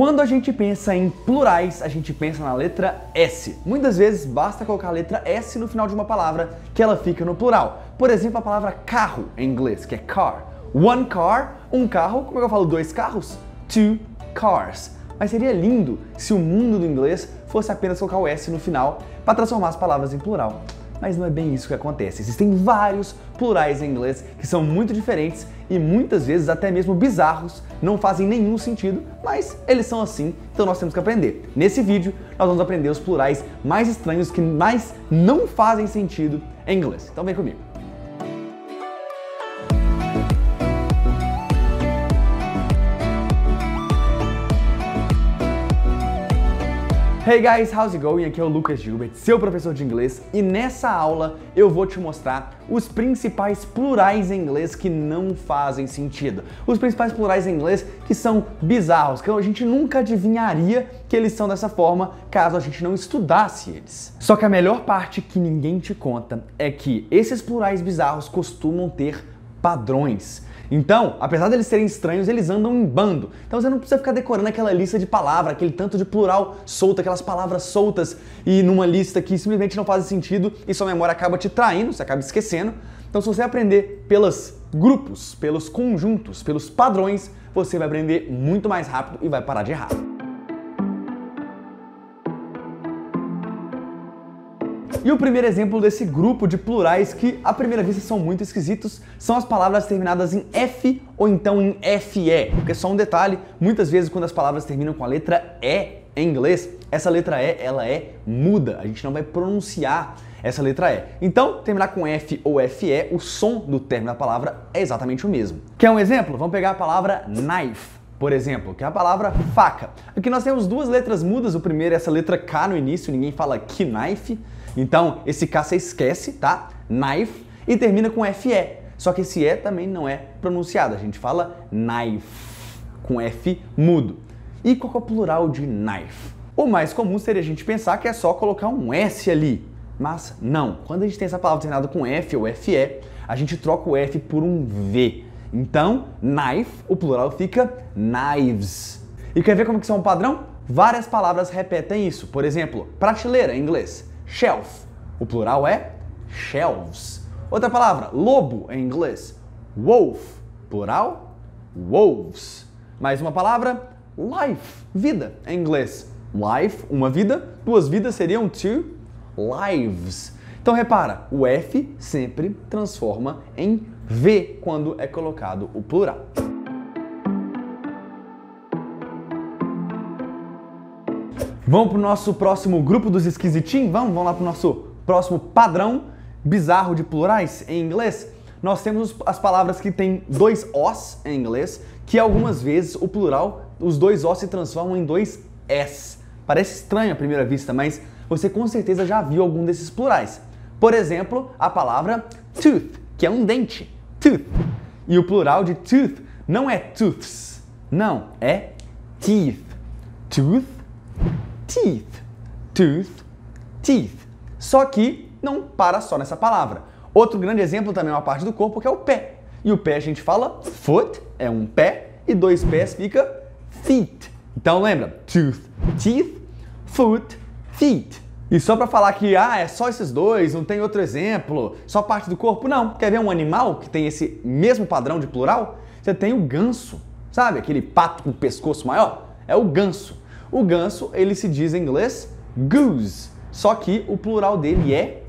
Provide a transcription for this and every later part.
Quando a gente pensa em plurais, a gente pensa na letra S. Muitas vezes basta colocar a letra S no final de uma palavra que ela fica no plural. Por exemplo, a palavra carro em inglês, que é car. One car, um carro. Como é que eu falo dois carros? Two cars. Mas seria lindo se o mundo do inglês fosse apenas colocar o S no final para transformar as palavras em plural mas não é bem isso que acontece. Existem vários plurais em inglês que são muito diferentes e muitas vezes até mesmo bizarros, não fazem nenhum sentido, mas eles são assim, então nós temos que aprender. Nesse vídeo, nós vamos aprender os plurais mais estranhos que mais não fazem sentido em inglês. Então vem comigo. Hey guys, how's it going? Aqui é o Lucas Gilbert, seu professor de inglês, e nessa aula eu vou te mostrar os principais plurais em inglês que não fazem sentido. Os principais plurais em inglês que são bizarros, que a gente nunca adivinharia que eles são dessa forma caso a gente não estudasse eles. Só que a melhor parte que ninguém te conta é que esses plurais bizarros costumam ter padrões. Então, apesar deles serem estranhos, eles andam em bando. Então você não precisa ficar decorando aquela lista de palavras, aquele tanto de plural solto, aquelas palavras soltas e numa lista que simplesmente não faz sentido e sua memória acaba te traindo, você acaba esquecendo. Então, se você aprender pelos grupos, pelos conjuntos, pelos padrões, você vai aprender muito mais rápido e vai parar de errar. E o primeiro exemplo desse grupo de plurais que à primeira vista são muito esquisitos são as palavras terminadas em F ou então em FE. Porque só um detalhe, muitas vezes quando as palavras terminam com a letra E em inglês, essa letra E ela é muda, a gente não vai pronunciar essa letra E. Então, terminar com F ou FE, o som do término da palavra é exatamente o mesmo. Quer um exemplo? Vamos pegar a palavra knife por exemplo, que é a palavra faca. Aqui nós temos duas letras mudas, o primeiro é essa letra K no início, ninguém fala knife, então, esse K você esquece, tá? Knife e termina com FE. Só que esse E também não é pronunciado. A gente fala knife com F mudo. E qual é o plural de knife? O mais comum seria a gente pensar que é só colocar um S ali. Mas não. Quando a gente tem essa palavra terminada com F ou FE, a gente troca o F por um V. Então, knife, o plural fica knives. E quer ver como que são é um padrão? Várias palavras repetem isso. Por exemplo, prateleira em inglês. Shelf. O plural é shelves. Outra palavra, lobo em inglês, wolf. Plural, wolves. Mais uma palavra, life, vida em inglês. Life, uma vida, duas vidas seriam two lives. Então repara, o F sempre transforma em V quando é colocado o plural. Vamos pro nosso próximo grupo dos esquisitinhos? Vamos, vamos lá pro nosso próximo padrão bizarro de plurais em inglês. Nós temos as palavras que têm dois os em inglês, que algumas vezes o plural, os dois os se transformam em dois s. Parece estranho à primeira vista, mas você com certeza já viu algum desses plurais. Por exemplo, a palavra tooth, que é um dente, tooth. E o plural de tooth não é tooths, não, é teeth. Tooth teeth. Tooth, teeth. Só que não para só nessa palavra. Outro grande exemplo também é uma parte do corpo que é o pé. E o pé a gente fala foot, é um pé, e dois pés fica feet. Então lembra, tooth, teeth, foot, feet. E só para falar que ah, é só esses dois, não tem outro exemplo, só parte do corpo, não. Quer ver um animal que tem esse mesmo padrão de plural? Você tem o ganso. Sabe aquele pato com o pescoço maior? É o ganso. O ganso, ele se diz em inglês goose, só que o plural dele é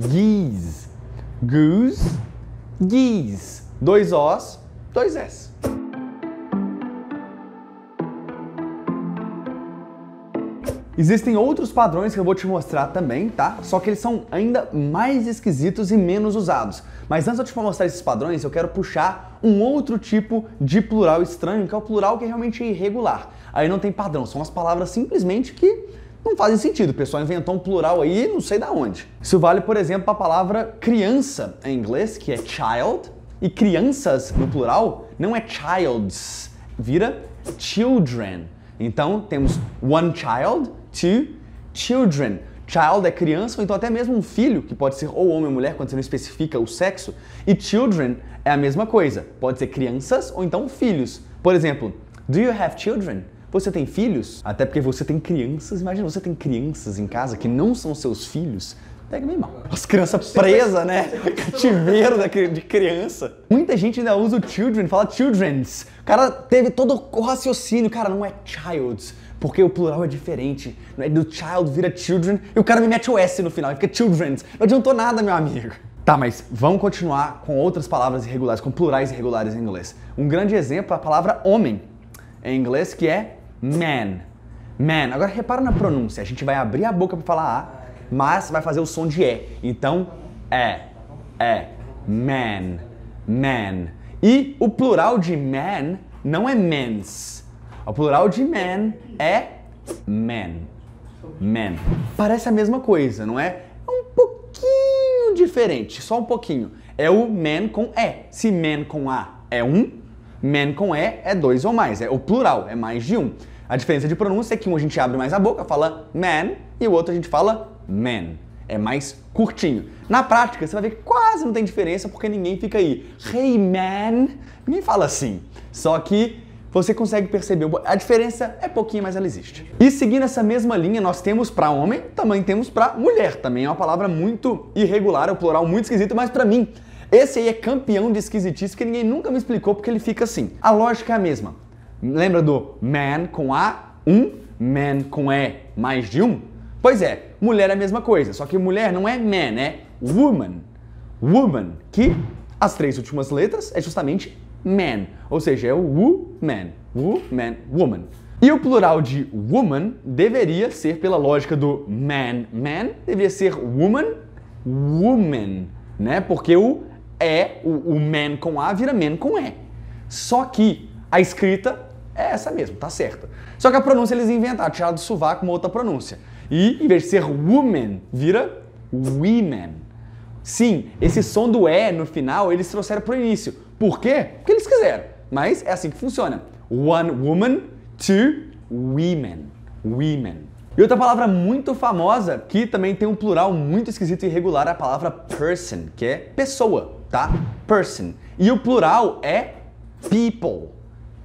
geese. Goose, geese. Dois Os, dois S. Existem outros padrões que eu vou te mostrar também, tá? Só que eles são ainda mais esquisitos e menos usados. Mas antes de eu te mostrar esses padrões, eu quero puxar um outro tipo de plural estranho, que é o plural que é realmente irregular. Aí não tem padrão, são as palavras simplesmente que não fazem sentido. O pessoal inventou um plural aí, não sei da onde. Isso vale, por exemplo, para a palavra criança em inglês, que é child, e crianças no plural não é childs, vira children. Então temos one child, two children. Child é criança, ou então até mesmo um filho, que pode ser ou homem ou mulher, quando você não especifica o sexo. E children é a mesma coisa, pode ser crianças ou então filhos. Por exemplo, do you have children? Você tem filhos? Até porque você tem crianças. Imagina, você tem crianças em casa que não são seus filhos. Pega bem mal. As crianças presas, né? Cativeiro de criança. Muita gente ainda usa o children, fala children's. O cara teve todo o raciocínio. Cara, não é childs, porque o plural é diferente. Não é do child vira children e o cara me mete o S no final e fica children's. Não adiantou nada, meu amigo. Tá, mas vamos continuar com outras palavras irregulares, com plurais irregulares em inglês. Um grande exemplo é a palavra homem em inglês, que é man. Man. Agora repara na pronúncia. A gente vai abrir a boca para falar A, mas vai fazer o som de E. Então, é, é, man, man. E o plural de man não é mens. O plural de man é men. Men. Parece a mesma coisa, não é? É um pouquinho diferente, só um pouquinho. É o man com E. Se man com A é um, Man com E é dois ou mais. É o plural, é mais de um. A diferença de pronúncia é que um a gente abre mais a boca, fala man, e o outro a gente fala man. É mais curtinho. Na prática, você vai ver que quase não tem diferença porque ninguém fica aí. Hey man! Ninguém fala assim. Só que você consegue perceber. A diferença é pouquinho, mas ela existe. E seguindo essa mesma linha, nós temos para homem, também temos para mulher. Também é uma palavra muito irregular, é um plural muito esquisito, mas para mim, esse aí é campeão de esquisitice que ninguém nunca me explicou porque ele fica assim. A lógica é a mesma. Lembra do man com A? Um, man com E, mais de um? Pois é, mulher é a mesma coisa, só que mulher não é man, é woman. Woman, que as três últimas letras é justamente man, ou seja, é o woman, woman, woman. E o plural de woman deveria ser, pela lógica do man, man, deveria ser woman, woman, né? Porque o é, o, o man com A vira man com E. Só que a escrita é essa mesmo, tá certa. Só que a pronúncia eles inventaram, tiraram do sovaco uma outra pronúncia. E em vez de ser woman, vira women. Sim, esse som do E no final eles trouxeram pro início. Por quê? Porque eles quiseram. Mas é assim que funciona. One woman, two women. Women. E outra palavra muito famosa, que também tem um plural muito esquisito e irregular, é a palavra person, que é pessoa, tá? Person. E o plural é people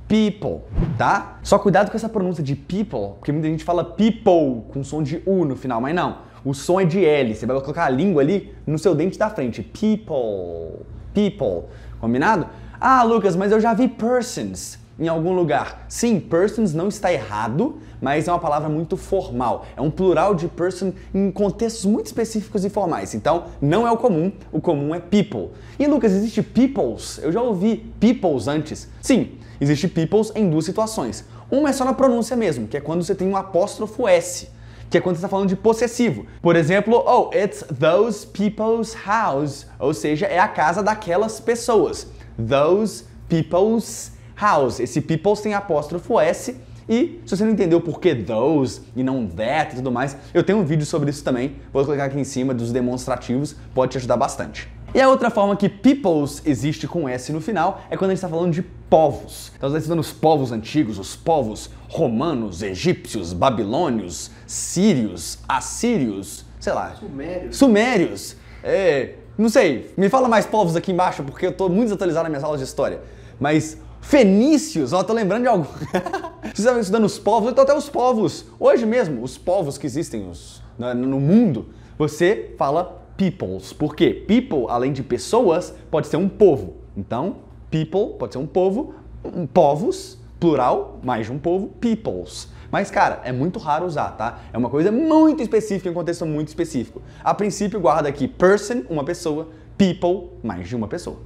people, tá? Só cuidado com essa pronúncia de people, porque muita gente fala people com som de U no final, mas não. O som é de L, você vai colocar a língua ali no seu dente da frente. People, people, combinado? Ah, Lucas, mas eu já vi persons em algum lugar. Sim, persons não está errado, mas é uma palavra muito formal. É um plural de person em contextos muito específicos e formais. Então, não é o comum, o comum é people. E Lucas, existe peoples? Eu já ouvi peoples antes. Sim, Existe peoples em duas situações. Uma é só na pronúncia mesmo, que é quando você tem um apóstrofo S, que é quando você está falando de possessivo. Por exemplo, oh, it's those people's house, ou seja, é a casa daquelas pessoas. Those people's house. Esse people's tem apóstrofo S e se você não entendeu por que those e não that e tudo mais, eu tenho um vídeo sobre isso também, vou colocar aqui em cima dos demonstrativos, pode te ajudar bastante. E a outra forma que peoples existe com S no final é quando a gente está falando de povos. Então, está estudando os povos antigos, os povos romanos, egípcios, babilônios, sírios, assírios, sei lá. Sumérios. Sumérios. É, não sei. Me fala mais povos aqui embaixo, porque eu estou muito desatualizado nas minhas aulas de história. Mas fenícios, ó, tô lembrando de algo. Vocês estavam estudando os povos, então até os povos. Hoje mesmo, os povos que existem os, no mundo, você fala peoples. Por quê? People, além de pessoas, pode ser um povo. Então, People pode ser um povo, um, povos, plural, mais de um povo, peoples. Mas, cara, é muito raro usar, tá? É uma coisa muito específica, em um contexto muito específico. A princípio, guarda aqui person, uma pessoa, people, mais de uma pessoa.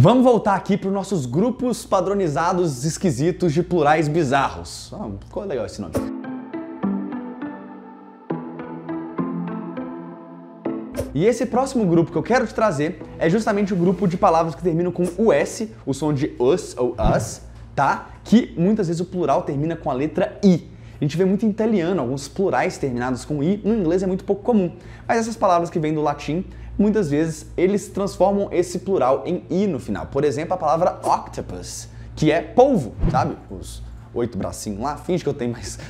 Vamos voltar aqui para os nossos grupos padronizados esquisitos de plurais bizarros. Ah, ficou legal esse nome. E esse próximo grupo que eu quero te trazer é justamente o grupo de palavras que terminam com US, o som de us ou us, tá? Que muitas vezes o plural termina com a letra I. A gente vê muito em italiano alguns plurais terminados com i, no inglês é muito pouco comum. Mas essas palavras que vêm do latim, muitas vezes eles transformam esse plural em i no final. Por exemplo, a palavra octopus, que é polvo, sabe? Os oito bracinhos lá, finge que eu tenho mais.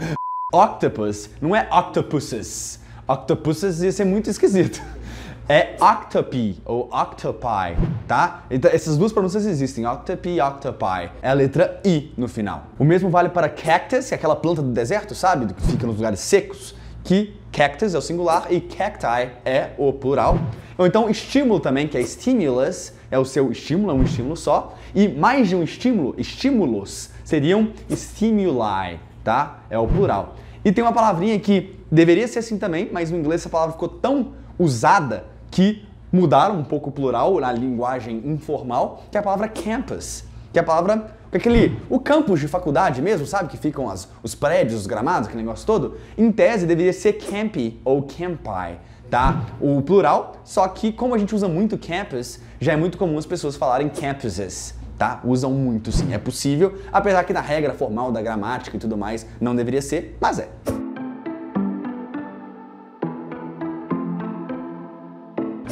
octopus não é octopuses Octopuses ia ser muito esquisito. É octopi ou octopi, tá? Então essas duas pronúncias existem, octopi e octopi. É a letra i no final. O mesmo vale para cactus, que é aquela planta do deserto, sabe? Que fica nos lugares secos, que cactus é o singular e cacti é o plural. Ou então estímulo também, que é stimulus, é o seu estímulo, é um estímulo só. E mais de um estímulo, estímulos, seriam stimuli, tá? É o plural. E tem uma palavrinha que deveria ser assim também, mas no inglês essa palavra ficou tão usada que mudaram um pouco o plural na linguagem informal, que é a palavra campus, que é a palavra é aquele o campus de faculdade mesmo, sabe que ficam as, os prédios, os gramados, aquele negócio todo, em tese deveria ser campi ou campi, tá? O plural, só que como a gente usa muito campus, já é muito comum as pessoas falarem campuses tá? Usam muito sim, é possível, apesar que na regra formal da gramática e tudo mais não deveria ser, mas é.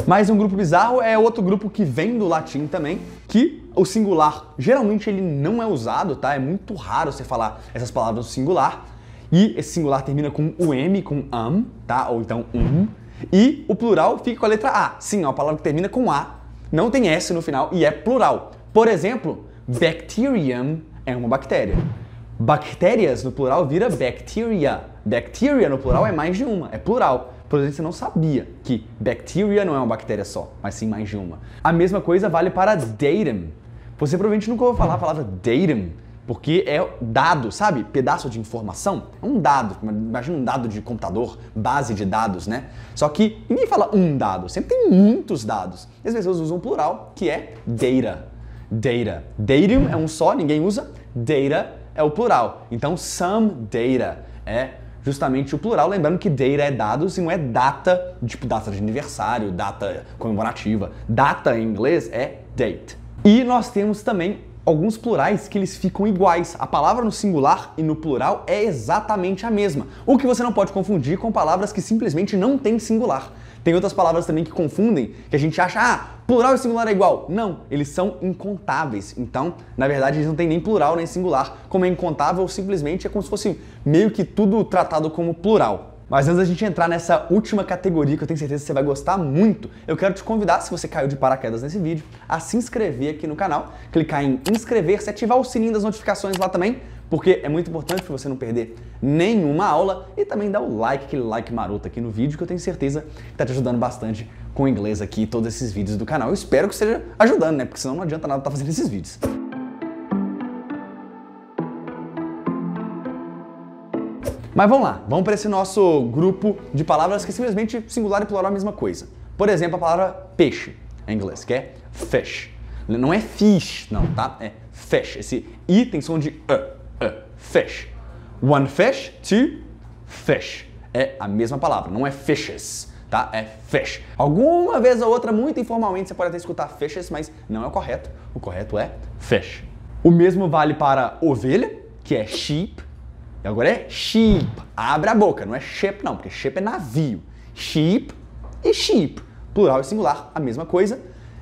Mais um grupo bizarro é outro grupo que vem do latim também, que o singular geralmente ele não é usado, tá? É muito raro você falar essas palavras no singular. E esse singular termina com o M, com am, tá? Ou então um. E o plural fica com a letra A. Sim, é uma palavra que termina com A, não tem S no final e é plural. Por exemplo, bacterium é uma bactéria. Bactérias no plural vira bacteria. Bacteria no plural é mais de uma, é plural. Por exemplo, você não sabia que bacteria não é uma bactéria só, mas sim mais de uma. A mesma coisa vale para datum. Você provavelmente nunca ouviu falar a palavra datum, porque é dado, sabe? Pedaço de informação. É um dado. Imagina um dado de computador, base de dados, né? Só que ninguém fala um dado, sempre tem muitos dados. E as pessoas usam o plural, que é data data. Datum é um só, ninguém usa. Data é o plural. Então, some data é justamente o plural. Lembrando que data é dados e não é data, tipo data de aniversário, data comemorativa. Data em inglês é date. E nós temos também alguns plurais que eles ficam iguais. A palavra no singular e no plural é exatamente a mesma, o que você não pode confundir com palavras que simplesmente não têm singular. Tem outras palavras também que confundem, que a gente acha, ah, plural e singular é igual. Não, eles são incontáveis. Então, na verdade, eles não têm nem plural nem singular. Como é incontável, simplesmente é como se fosse meio que tudo tratado como plural. Mas antes da gente entrar nessa última categoria que eu tenho certeza que você vai gostar muito, eu quero te convidar, se você caiu de paraquedas nesse vídeo, a se inscrever aqui no canal, clicar em inscrever-se, ativar o sininho das notificações lá também, porque é muito importante para você não perder nenhuma aula e também dar o like, aquele like maroto aqui no vídeo que eu tenho certeza que tá te ajudando bastante com o inglês aqui todos esses vídeos do canal. Eu espero que esteja ajudando, né? Porque senão não adianta nada estar tá fazendo esses vídeos. Mas vamos lá, vamos para esse nosso grupo de palavras que é simplesmente singular e plural é a mesma coisa. Por exemplo, a palavra peixe em inglês, que é fish. Não é fish, não, tá? É fish. Esse i tem som de e, e, fish. One fish, two fish. É a mesma palavra, não é fishes tá? É fish. Alguma vez ou outra, muito informalmente, você pode até escutar fishes, mas não é o correto. O correto é fish. O mesmo vale para ovelha, que é sheep, Agora é ship. Abre a boca, não é ship não, porque ship é navio. Ship e sheep. Plural e singular, a mesma coisa.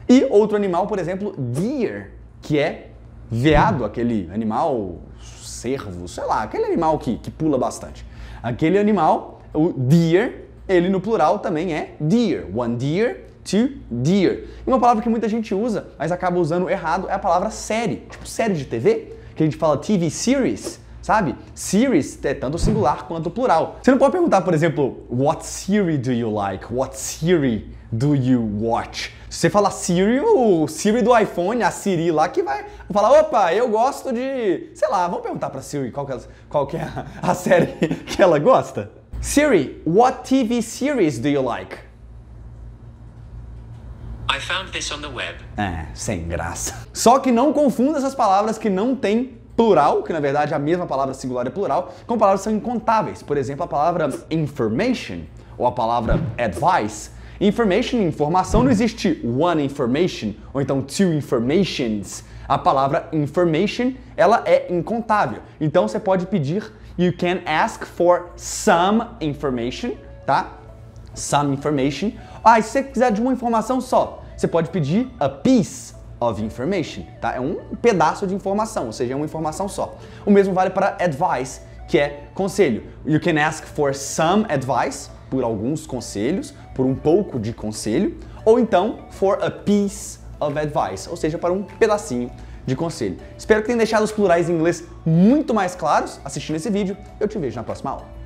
E outro animal, por exemplo, deer, que é veado, aquele animal cervo, sei lá, aquele animal que, que pula bastante. Aquele animal, o deer, ele no plural também é deer. One deer, two deer. E uma palavra que muita gente usa, mas acaba usando errado, é a palavra série. Tipo série de TV, que a gente fala TV series sabe? Series é tanto singular quanto plural. Você não pode perguntar, por exemplo, what Siri do you like? What Siri do you watch? Se você falar Siri, o Siri do iPhone, a Siri lá que vai falar, opa, eu gosto de, sei lá, vamos perguntar para Siri qual que é, qual que é a, a série que ela gosta. Siri, what TV series do you like? I found this on the web. É, sem graça. Só que não confunda essas palavras que não têm plural, que na verdade é a mesma palavra singular é plural, como palavras são incontáveis. Por exemplo, a palavra information ou a palavra advice. Information, informação, não existe one information ou então two informations. A palavra information, ela é incontável. Então você pode pedir you can ask for some information, tá? Some information. Ah, e se você quiser de uma informação só, você pode pedir a piece of information, tá? É um pedaço de informação, ou seja, é uma informação só. O mesmo vale para advice, que é conselho. You can ask for some advice, por alguns conselhos, por um pouco de conselho, ou então for a piece of advice, ou seja, para um pedacinho de conselho. Espero que tenha deixado os plurais em inglês muito mais claros assistindo esse vídeo. Eu te vejo na próxima aula.